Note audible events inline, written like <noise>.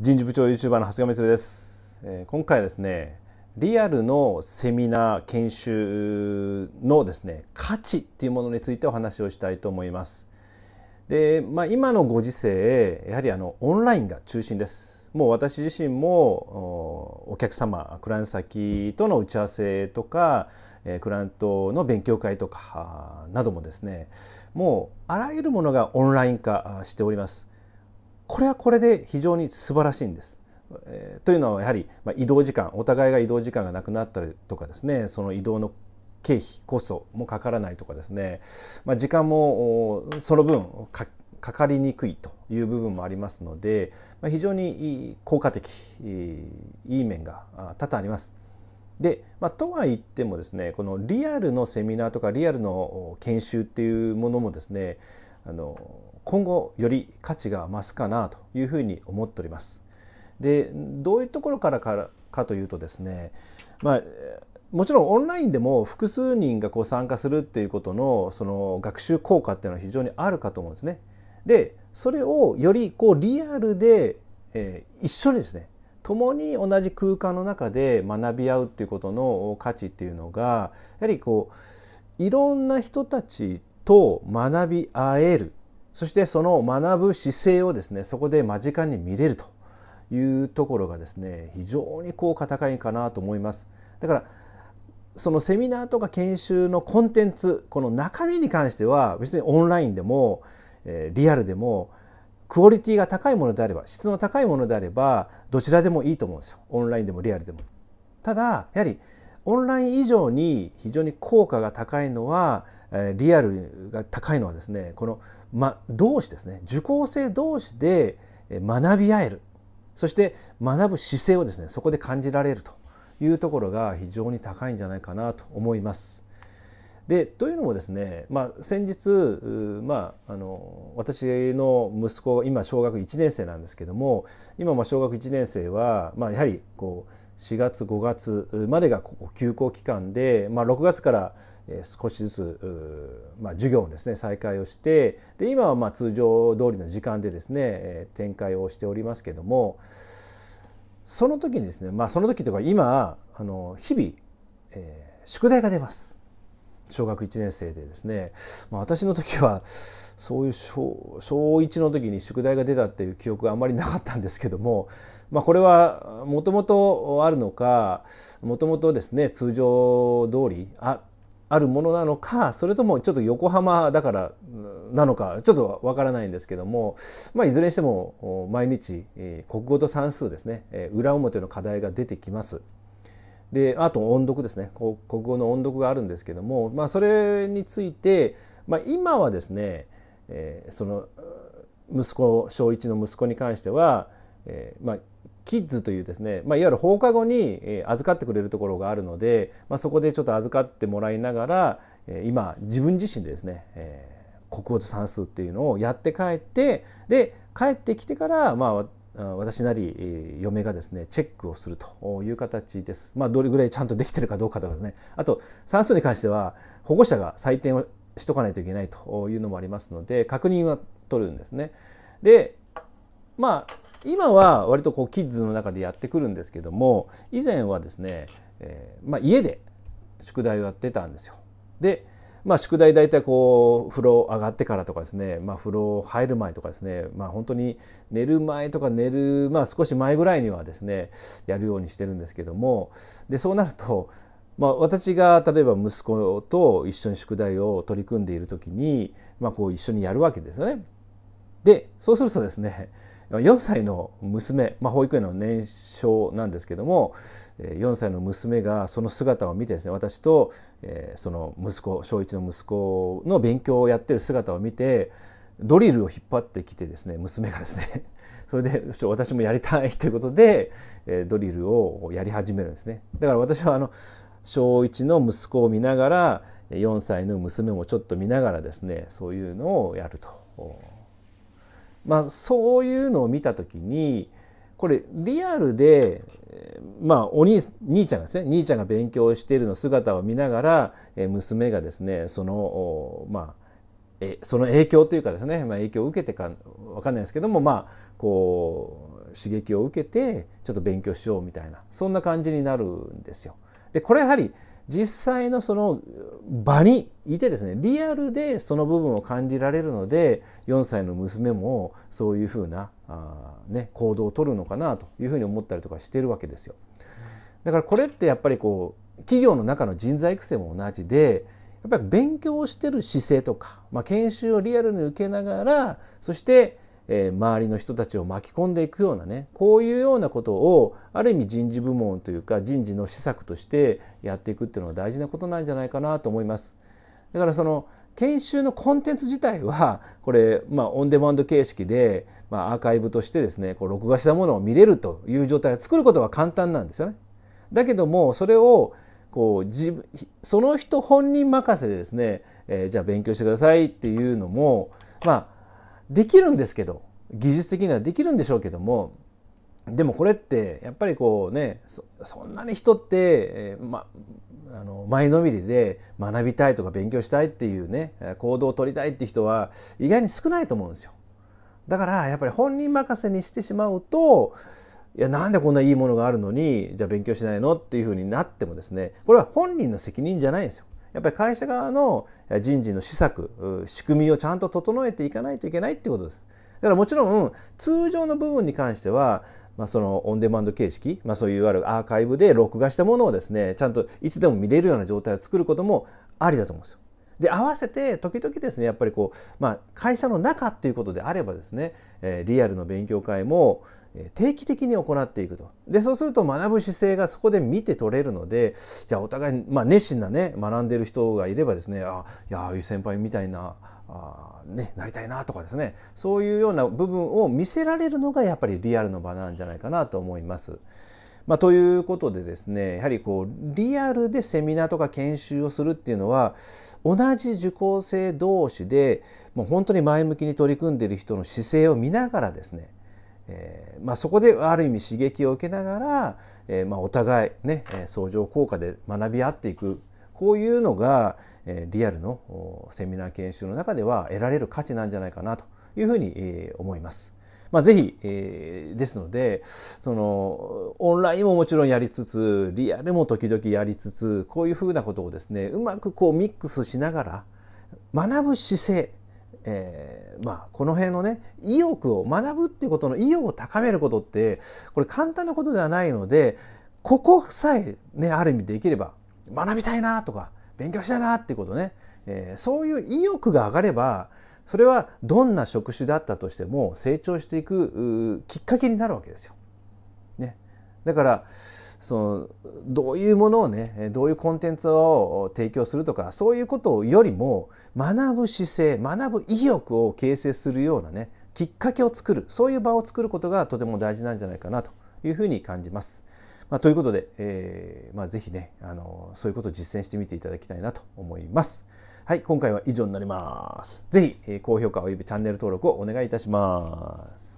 人事部長 YouTuber の長谷川光です、え今回はですねリアルのセミナー研修のですね価値っていうものについてお話をしたいと思いますで、まあ、今のご時世やはりあのオンラインが中心ですもう私自身もお客様クライアント先との打ち合わせとかクライアントの勉強会とかなどもですねもうあらゆるものがオンライン化しておりますこれはこれで非常に素晴らしいんです。えー、というのはやはり、まあ、移動時間お互いが移動時間がなくなったりとかですねその移動の経費コストもかからないとかですね、まあ、時間もその分かかかりにくいという部分もありますので、まあ、非常に効果的いい面が多々あります。でまあ、とは言ってもですねこのリアルのセミナーとかリアルの研修っていうものもですねあの今後より価値が増すかなというふうに思っております。でどういうところからかかというとですね、まあ、もちろんオンラインでも複数人がこう参加するっていうことのその学習効果っていうのは非常にあるかと思うんですね。でそれをよりこうリアルで、えー、一緒にですね共に同じ空間の中で学び合うっていうことの価値っていうのがやはりこういろんな人たちと学び合えるそしてその学ぶ姿勢をですねそこで間近に見れるというところがですね非常にこう高いかなと思います。だからそのセミナーとか研修のコンテンツこの中身に関しては別にオンラインでもリアルでもクオリティが高いものであれば質の高いものであればどちらでもいいと思うんですよオンラインでもリアルでも。ただやはりオンライン以上に非常に効果が高いのはリアルが高いのはですねこの、ま、同士ですね受講生同士で学び合えるそして学ぶ姿勢をですねそこで感じられるというところが非常に高いんじゃないかなと思います。でというのもですね、まあ、先日、まあ、あの私の息子今小学1年生なんですけども今ま小学1年生は、まあ、やはりこう4月5月までがここ休校期間で、まあ、6月から少しずつ、まあ、授業をですね再開をしてで今はまあ通常通りの時間でですね展開をしておりますけどもその時にですね、まあ、その時というか今あの日々、えー、宿題が出ます。小学1年生でですね、まあ、私の時はそういう小小1の時に宿題が出たっていう記憶があんまりなかったんですけども、まあ、これはもともとあるのかもともとですね通常通りああるものなのかそれともちょっと横浜だからなのかちょっとわからないんですけども、まあ、いずれにしても毎日国語と算数ですね裏表の課題が出てきます。であと音読ですね国語の音読があるんですけども、まあ、それについて、まあ、今はですね、えー、その息子小1の息子に関しては、えー、まあ、キッズというですね、まあ、いわゆる放課後に、え預かってくれるところがあるので、まあ、そこでちょっと預かってもらいながら、え今自分自身でですね、えー、国語と算数っていうのをやって帰ってで帰ってきてからまあ私なり嫁がですねチェックをするという形です。まあ、どれぐらいちゃんとできてるかどうかとかですねあと算数に関しては保護者が採点をしとかないといけないというのもありますので確認は取るんですね。でまあ今は割とこうキッズの中でやってくるんですけども以前はですね、えー、まあ、家で宿題をやってたんですよ。でまあ、宿題大体こう風呂上がってからとかですね、まあ、風呂入る前とかですね、まあ、本当に寝る前とか寝る、まあ、少し前ぐらいにはですねやるようにしてるんですけどもでそうなると、まあ、私が例えば息子と一緒に宿題を取り組んでいる時に、まあ、こう一緒にやるわけですよね。でそうするとですね4歳の娘、まあ、保育園の年少なんですけども4歳の娘がその姿を見てですね私とその息子小1の息子の勉強をやってる姿を見てドリルを引っ張ってきてですね娘がですね <laughs> それで私もやりたいということでドリルをやり始めるんですね。だから私はあの小1の息子を見ながら4歳の娘もちょっと見ながらですねそういうのをやるとまあ、そういうのを見た時にこれリアルで、まあ、お兄兄ちゃんがですね兄ちゃんが勉強しているの姿を見ながら娘がですねそのまあえその影響というかですね、まあ、影響を受けてか分かんないですけどもまあこう刺激を受けてちょっと勉強しようみたいなそんな感じになるんですよ。でこれやはり実際のその場にいてですねリアルでその部分を感じられるので4歳の娘もそういうふうなあ、ね、行動をとるのかなというふうに思ったりとかしてるわけですよ。だからこれってやっぱりこう企業の中の人材育成も同じでやっぱり勉強をしてる姿勢とか、まあ、研修をリアルに受けながらそしてえー、周りの人たちを巻き込んでいくようなねこういうようなことをある意味人事部門というか人事の施策としてやっていくっていうのは大事なことなんじゃないかなと思います。だからその研修のコンテンツ自体はこれ、まあ、オンデマンド形式で、まあ、アーカイブとしてですねこう録画したものを見れるという状態を作ることは簡単なんですよね。だけどもそれをこう自分その人本人任せでですね、えじゃあ勉強してくださいっていうのもまあできるんですけど技術的にはできるんでしょうけどもでもこれってやっぱりこうねそんなに人って、えー、ま、あの前のめりで学びたいとか勉強したいっていうね行動を取りたいって人は意外に少ないと思うんですよ。だからやっぱり本人任せにしてしまうといやなんでこんないいものがあるのにじゃあ勉強しないのっていうふうになってもですねこれは本人の責任じゃないんですよ。やっぱり会社側の人事の施策仕組みをちゃんと整えていかないといけないってことです。だからもちろん通常の部分に関してはまあ、そのオンデマンド形式、まあ、そういうあるアーカイブで録画したものをですねちゃんといつでも見れるような状態を作ることもありだと思うんですよ。で合わせて時々ですねやっぱりこう、まあ、会社の中っていうことであればですね、えー、リアルの勉強会も定期的に行っていくとでそうすると学ぶ姿勢がそこで見て取れるのでじゃあお互い、まあ、熱心なね学んでる人がいればですねあいやあいう先輩みたいなあ、ね、なりたいなとかですねそういうような部分を見せられるのがやっぱりリアルの場なんじゃないかなと思います。まあ、ということでですねやはりこうリアルでセミナーとか研修をするっていうのは同じ受講生同士でもう本当に前向きに取り組んでいる人の姿勢を見ながらですね、えーまあ、そこである意味刺激を受けながら、えーまあ、お互いね相乗効果で学び合っていくこういうのがリアルのセミナー研修の中では得られる価値なんじゃないかなというふうに思います。まあ、ぜひ、えー、ですので、その、オンラインももちろんやりつつ、リアルも時々やりつつ、こういうふうなことをですね、うまくこうミックスしながら、学ぶ姿勢、えー、まあこの辺のね意欲を学ぶっていうことの意欲を高めることってこれ簡単なことではないのでここさえねある意味できれば学びたいなとか勉強したいなっていうことね、えー、そういう意欲が上がればそれはどんな職種だったとしても成長していくきっかけになるわけですよ。ね、だからそのどういうものをねどういうコンテンツを提供するとかそういうことよりも学ぶ姿勢学ぶ意欲を形成するようなねきっかけを作るそういう場を作ることがとても大事なんじゃないかなというふうに感じます。まあ、ということで、えーまあ、ぜひねあのそういうことを実践してみていただきたいなと思います。はい、今回は以上になります。ぜひ、高評価およびチャンネル登録をお願いいたします。